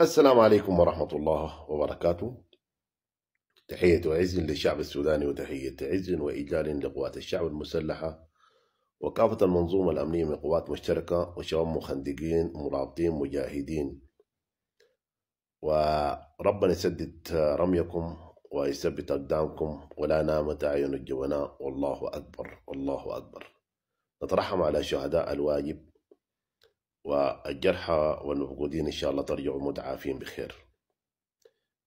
السلام عليكم ورحمة الله وبركاته تحية عز للشعب السوداني وتحية عز وإجلال لقوات الشعب المسلحة وكافة المنظومة الأمنية من قوات مشتركة وشباب مخندقين مرابطين مجاهدين وربنا يسدد رميكم ويثبت أقدامكم ولا نامت أعين الجبناء والله أكبر والله أكبر نترحم على شهداء الواجب والجرحى والمفقودين إن شاء الله ترجعوا متعافين بخير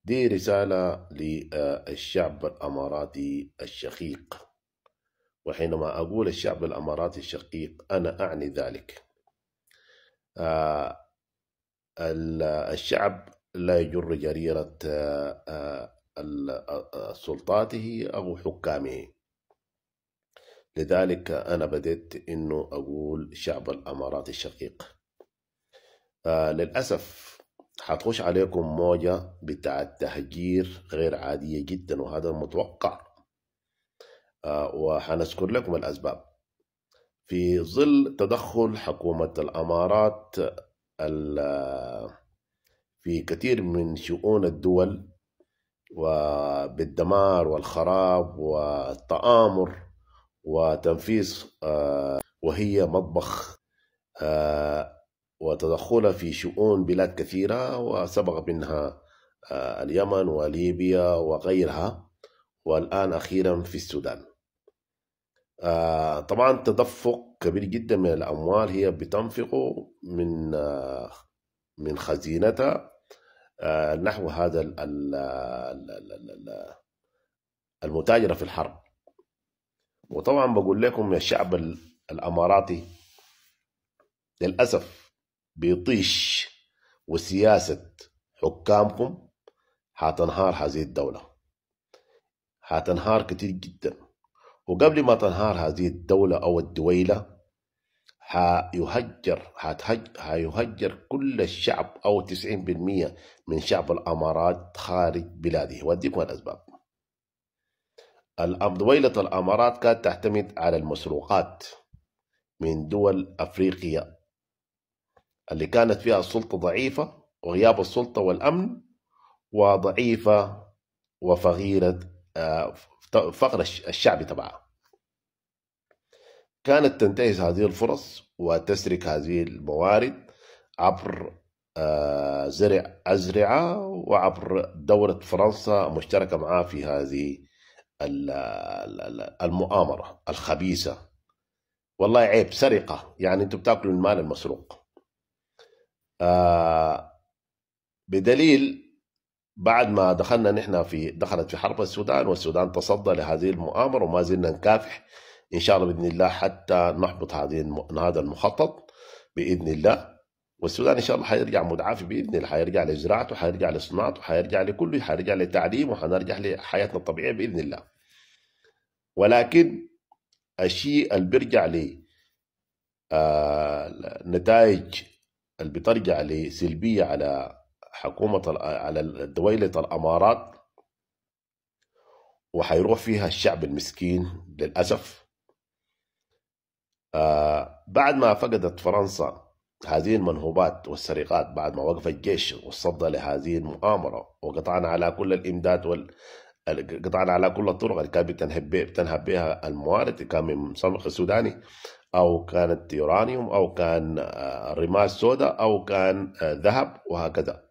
دي رسالة للشعب الأماراتي الشقيق وحينما أقول الشعب الأماراتي الشقيق أنا أعني ذلك آه، الشعب لا يجر جريرة آه، سلطاته أو حكامه لذلك أنا بدأت أنه أقول شعب الأمارات الشقيق فللأسف آه، حتخش عليكم موجة بتاع تهجير غير عادية جدا وهذا متوقع آه، وحنذكر لكم الأسباب في ظل تدخل حكومة الأمارات في كثير من شؤون الدول وبالدمار والخراب والتآمر وتنفيذ آه، وهي مطبخ وتدخله في شؤون بلاد كثيرة وسبق منها آه، اليمن وليبيا وغيرها والآن أخيرا في السودان آه، طبعا تدفق كبير جدا من الأموال هي بتنفقه من آه، من خزينتها نحو هذا المتاجرة في الحرب وطبعا بقول لكم يا الشعب الأماراتي للأسف بيطيش وسياسة حكامكم حتنهار هذه الدولة حتنهار كتير جدا وقبل ما تنهار هذه الدولة أو الدويلة هيهجر هيهجر كل الشعب أو 90% من شعب الأمارات خارج بلاده وديكم الأسباب دويلة الأمارات كانت تعتمد على المسروقات من دول أفريقيا اللي كانت فيها السلطة ضعيفة وغياب السلطة والأمن وضعيفة وفقيرة آه، فقر الشعب تبعها كانت تنتهز هذه الفرص وتسرق هذه الموارد عبر آه، زرع أزرعة وعبر دولة فرنسا مشتركة معها في هذه المؤامرة الخبيثة والله عيب سرقة يعني أنتم بتاكلوا المال المسروق آه بدليل بعد ما دخلنا نحن في دخلت في حرب السودان والسودان تصدى لهذه المؤامرة وما زلنا نكافح إن شاء الله بإذن الله حتى نحبط هذه هذا المخطط بإذن الله والسودان إن شاء الله حيرجع متعافي بإذن الله حيرجع لزراعته حيرجع لصناعته حيرجع لكله حيرجع لتعليمه وحنرجع لحياتنا الطبيعية بإذن الله ولكن الشيء اللي بيرجع لي آه نتائج اللي بترجع لسلبيه على حكومه على دويله الامارات وحيروح فيها الشعب المسكين للاسف آه بعد ما فقدت فرنسا هذه المنهوبات والسرقات بعد ما وقف الجيش والصد لهذه المؤامره وقطعنا على كل الامداد وال قطعنا على كل الطرق اللي كانت بتنهب بها الموارد كان من سمك السوداني أو كانت يورانيوم أو كان الرمال سوداء أو كان آه، آه، ذهب وهكذا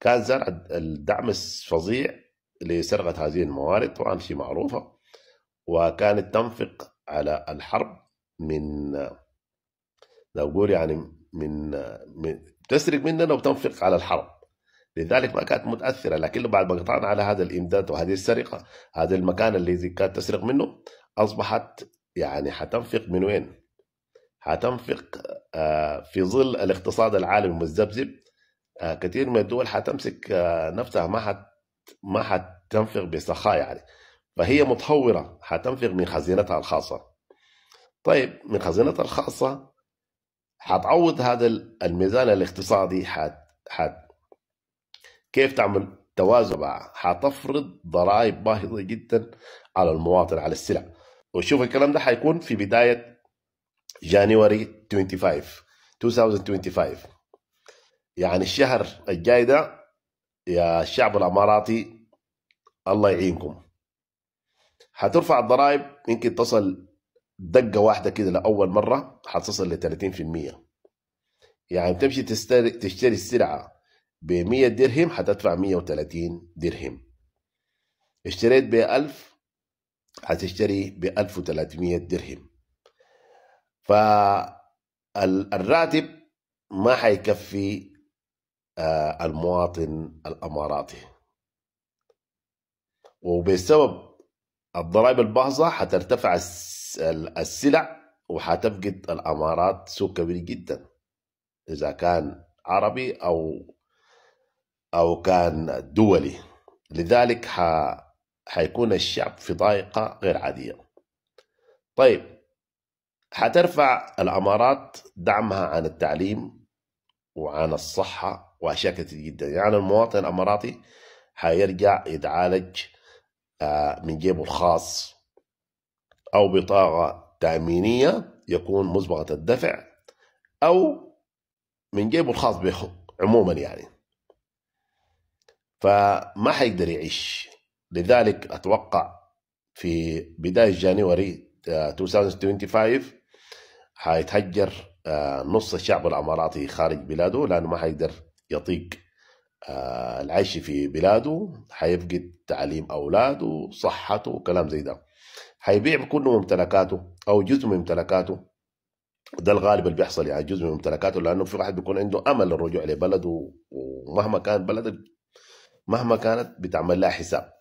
كان زرع الدعم الفظيع لسرقة هذه الموارد طبعا شيء معروفة وكانت تنفق على الحرب من آه، نقول يعني من, من تسرق مننا وتنفق على الحرب لذلك ما كانت متاثره لكن بعد ما قطعنا على هذا الامداد وهذه السرقه هذا المكان الذي كانت تسرق منه اصبحت يعني حتنفق من وين؟ حتنفق آه، في ظل الاقتصاد العالمي المذبذب آه، كثير من الدول حتمسك آه، نفسها ما حت ما حتنفق بسخاء يعني فهي متهوره حتنفق من خزينتها الخاصه طيب من خزينتها الخاصه حتعوض هذا الميزان الاقتصادي حت حت كيف تعمل توازن بقى حتفرض ضرائب باهظه جدا على المواطن على السلع وشوف الكلام ده حيكون في بدايه جانيوري 25 2025 يعني الشهر الجاي ده يا الشعب الاماراتي الله يعينكم هترفع الضرائب يمكن تصل دقة واحدة كده لأول مرة هتصل ل 30% يعني تمشي تشتري السلعة ب 100 درهم هتدفع 130 درهم اشتريت ب 1000 هتشتري ب 1300 درهم فالراتب ما حيكفي آه، المواطن الاماراتي وبسبب الضرائب الباهظه حترتفع السلع وحتفقد الامارات سوق كبير جدا اذا كان عربي او او كان دولي لذلك ح... حيكون الشعب في ضائقه غير عاديه طيب حترفع الامارات دعمها عن التعليم وعن الصحه واشياء كثيره جدا يعني المواطن الاماراتي حيرجع يتعالج آه، من جيبه الخاص او بطاقه تامينيه يكون مسبقه الدفع او من جيبه الخاص به عموما يعني فما حيقدر يعيش لذلك اتوقع في بدايه جانيوري 2025 آه، حيتهجر آه، نص الشعب الاماراتي خارج بلاده لانه ما حيقدر يطيق آه، العيش في بلاده حيفقد تعليم اولاده صحته وكلام زي ده حيبيع كل ممتلكاته او جزء من ممتلكاته ده الغالب اللي بيحصل يعني جزء من ممتلكاته لانه في واحد بيكون عنده امل للرجوع لبلده ومهما كان بلده مهما كانت بتعمل لها حساب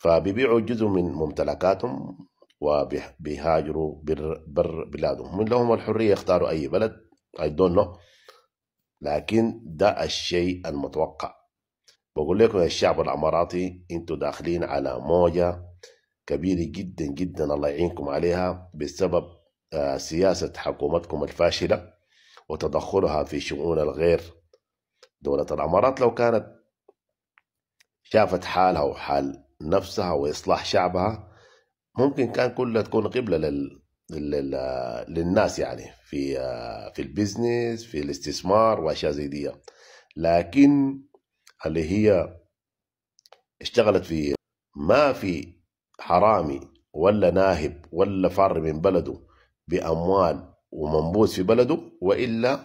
فبيبيعوا جزء من ممتلكاتهم وبيهاجروا بر بلادهم من لهم الحرية يختاروا أي بلد I don't know لكن ده الشيء المتوقع بقول لكم يا الشعب الاماراتي انتوا داخلين على موجه كبيره جدا جدا الله يعينكم عليها بسبب آه، سياسه حكومتكم الفاشله وتدخلها في شؤون الغير دوله الامارات لو كانت شافت حالها وحال نفسها واصلاح شعبها ممكن كان كلها تكون قبله لل... لل... للناس يعني في آه، في البزنس في الاستثمار واشياء زي دي لكن اللي هي اشتغلت في ما في حرامي ولا ناهب ولا فار من بلده باموال ومنبوس في بلده والا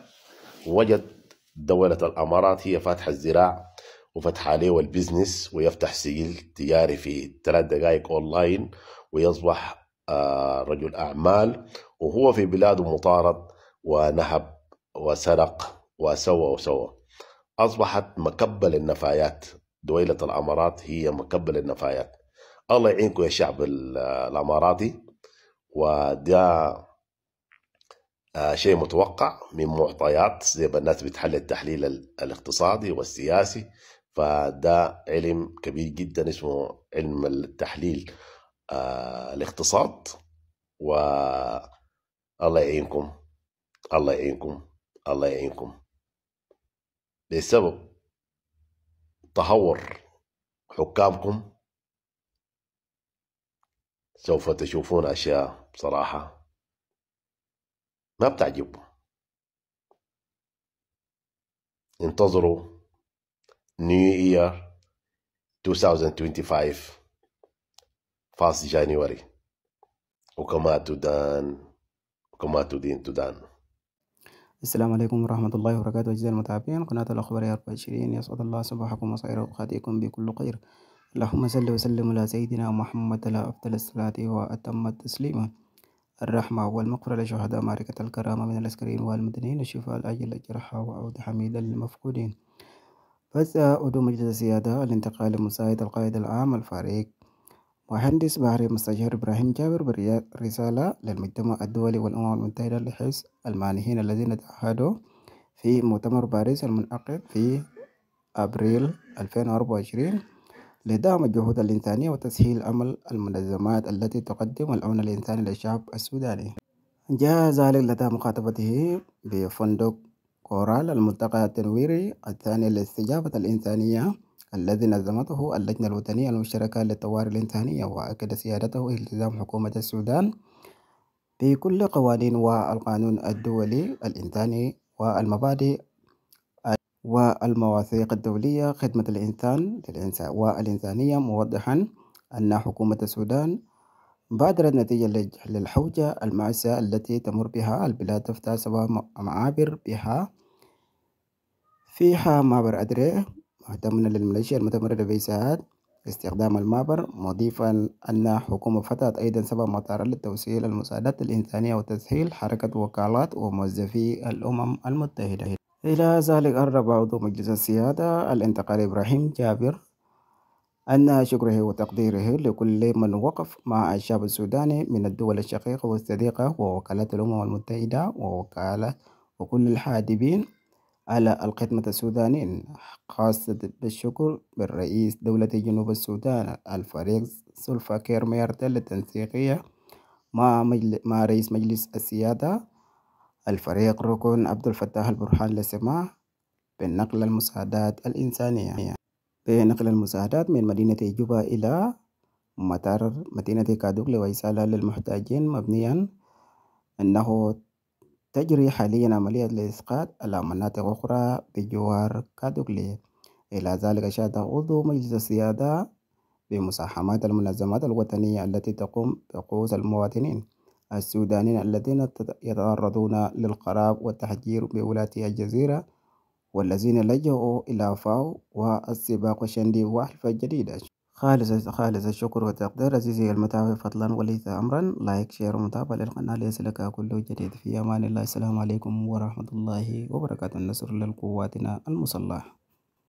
وجد دوله الامارات هي فاتحه الزراع وفتح عليه البزنس ويفتح سجل تجاري في ثلاث دقائق اونلاين ويصبح آه، رجل أعمال وهو في بلاده مطارد ونهب وسرق وسوى وسوى أصبحت مكبة للنفايات دويلة الأمارات هي مكبة للنفايات الله يعينكم يا شعب آه، الأماراتي وده آه، شيء متوقع من معطيات زي ما الناس بتحلل التحليل الاقتصادي والسياسي فده علم كبير جدا اسمه علم التحليل آه، الاقتصاد و الله يعينكم الله يعينكم الله يعينكم بسبب تهور حكامكم سوف تشوفون أشياء بصراحة ما بتعجبكم انتظروا نيو اير 2025 فاص جانيوري وكما تدان وكما تدين تدان السلام عليكم ورحمة الله وبركاته أعزائي المتابعين قناة الأخبار 24 يسعد الله صباحكم وصير أوقاتكم بكل خير اللهم صل وسلم على سيدنا محمد لا أفضل الصلاة وأتم التسليم الرحمة والمغفرة لشهداء معركة الكرامة من العسكريين والمدنيين الشفاء الأجل الجرحى وعود حميدا للمفقودين فجأة أدو مجلس السيادة الانتقال لمساعد القائد العام الفريق مهندس بحري مستشار إبراهيم جابر برسالة للمجتمع الدولي والأمم المتحدة لحث المانحين الذين تعهدوا في مؤتمر باريس المنعقد في أبريل 2024 لدعم الجهود الإنسانية وتسهيل عمل المنظمات التي تقدم العون الإنساني للشعب السوداني جاء ذلك لدى مخاطبته بفندق كورال الملتقى التنويري الثاني للاستجابة الإنسانية الذي نظمته اللجنة الوطنية المشتركة للطوارئ الإنسانية وأكد سيادته التزام حكومة السودان بكل قوانين والقانون الدولي الإنساني والمبادئ والمواثيق الدولية خدمة الإنسان للإنسان والإنسانية موضحا أن حكومة السودان بادرت نتيجة للحوجة المأساة التي تمر بها البلاد تفتح سبع معابر بها فيها معبر أدري اهتمنا للميليشيا المتمردة في ساعات استخدام المعبر مضيفا أن حكومة فتحت أيضا سبع مطار لتوسيع المساعدات الإنسانية وتسهيل حركة وكالات وموظفي الأمم المتحدة إلى ذلك قرب عضو مجلس السيادة الانتقالي إبراهيم جابر أن شكره وتقديره لكل من وقف مع الشعب السوداني من الدول الشقيقة والصديقة ووكالات الأمم المتحدة ووكالة وكل الحادبين على الخدمة السودانيين خاصة بالشكر بالرئيس دولة جنوب السودان الفريق سلفا كير ميردل التنسيقية مع, مجل... مع رئيس مجلس السيادة الفريق ركن عبد الفتاح البرهان لسماع بنقل المساعدات الإنسانية بنقل المساعدات من مدينة جوبا إلى مطار مدينة كادوك لويسالة للمحتاجين مبنيا أنه تجري حاليا عملية لإسقاط على مناطق أخرى بجوار كادوغلي إلى ذلك شهد عضو مجلس السيادة بمساهمات المنظمات الوطنية التي تقوم بقوس المواطنين السودانيين الذين يتعرضون للقراب والتحجير بولاية الجزيرة والذين لجؤوا إلى فاو والسباق الشندي وحلفة جديدة خالص خالص الشكر والتقدير عزيزي المتابع فضلا وليس أمرا لايك شير ومتابعة للقناة ليصلك كل جديد في أمان الله السلام عليكم ورحمة الله وبركاته النصر للقواتنا المسلحة